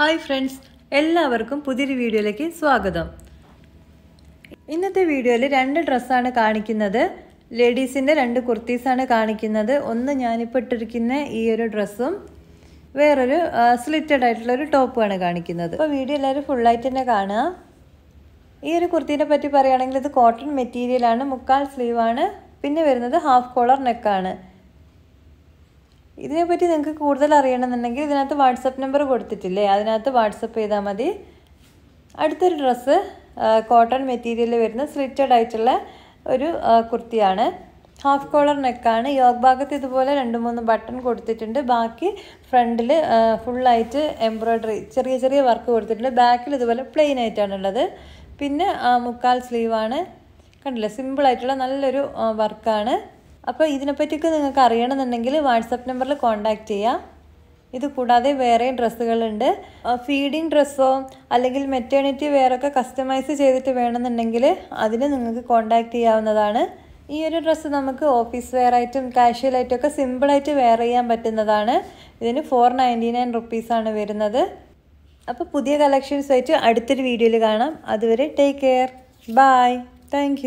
hi friends എല്ലാവർക്കും പുതിയൊരു വീഡിയോയിലേക്ക് സ്വാഗതം ഇന്നത്തെ വീഡിയോയിൽ രണ്ട് ഡ്രസ്സാണ് കാണിക്കുന്നത് ലേഡീസിൻ്റെ രണ്ട് കുർത്തീസാണ് കാണിക്കുന്നത് ഒന്ന് ഞാനിപ്പോൾ ഇട്ടിരിക്കുന്ന ഈ ഒരു ഡ്രസ്സും വേറൊരു സ്ലിറ്റഡ് ആയിട്ടുള്ള ഒരു ടോപ്പുമാണ് കാണിക്കുന്നത് അപ്പോൾ വീഡിയോ എല്ലാവരും ഫുള്ളായിട്ട് തന്നെ കാണുക ഈ ഒരു കുർത്തീനെ പറ്റി പറയുകയാണെങ്കിൽ ഇത് കോട്ടൺ മെറ്റീരിയലാണ് മുക്കാൽ സ്ലീവാണ് പിന്നെ വരുന്നത് ഹാഫ് കോളർ നെക്കാണ് ഇതിനെപ്പറ്റി നിങ്ങൾക്ക് കൂടുതൽ അറിയണമെന്നുണ്ടെങ്കിൽ ഇതിനകത്ത് വാട്സപ്പ് നമ്പർ കൊടുത്തിട്ടില്ലേ അതിനകത്ത് വാട്സപ്പ് ചെയ്താൽ മതി അടുത്തൊരു ഡ്രസ്സ് കോട്ടൺ മെറ്റീരിയൽ വരുന്ന സ്ലിറ്റഡ് ആയിട്ടുള്ള ഒരു കുർത്തിയാണ് ഹാഫ് കോളർ നെക്കാണ് യോഗ് ഭാഗത്ത് ഇതുപോലെ രണ്ട് മൂന്ന് ബട്ടൺ കൊടുത്തിട്ടുണ്ട് ബാക്കി ഫ്രണ്ടിൽ ഫുള്ളായിട്ട് എംബ്രോയ്ഡറി ചെറിയ ചെറിയ വർക്ക് കൊടുത്തിട്ടുണ്ട് ബാക്കിൽ ഇതുപോലെ പ്ലെയിൻ ആയിട്ടാണ് ഉള്ളത് പിന്നെ മുക്കാൽ സ്ലീവാണ് കണ്ടില്ല സിമ്പിളായിട്ടുള്ള നല്ലൊരു വർക്കാണ് അപ്പോൾ ഇതിനെപ്പറ്റിയൊക്കെ നിങ്ങൾക്ക് അറിയണമെന്നുണ്ടെങ്കിൽ വാട്സപ്പ് നമ്പറിൽ കോൺടാക്റ്റ് ചെയ്യാം ഇത് കൂടാതെ വേറെയും ഡ്രസ്സുകളുണ്ട് ഫീഡിങ് ഡ്രസ്സോ അല്ലെങ്കിൽ മെറ്റേണിറ്റി വേറൊക്കെ കസ്റ്റമൈസ് ചെയ്തിട്ട് വേണമെന്നുണ്ടെങ്കിൽ അതിന് നിങ്ങൾക്ക് കോൺടാക്റ്റ് ചെയ്യാവുന്നതാണ് ഈ ഒരു ഡ്രസ്സ് നമുക്ക് ഓഫീസ് വെയർ ആയിട്ടും കാഷ്വൽ ആയിട്ടും ഒക്കെ സിമ്പിളായിട്ട് വെയർ ചെയ്യാൻ പറ്റുന്നതാണ് ഇതിന് ഫോർ നയൻറ്റി നയൻ റുപ്പീസാണ് വരുന്നത് അപ്പോൾ പുതിയ കളക്ഷൻസ് ആയിട്ട് അടുത്തൊരു വീഡിയോയിൽ കാണാം അതുവരെ ടേക്ക് കെയർ ബായ് താങ്ക്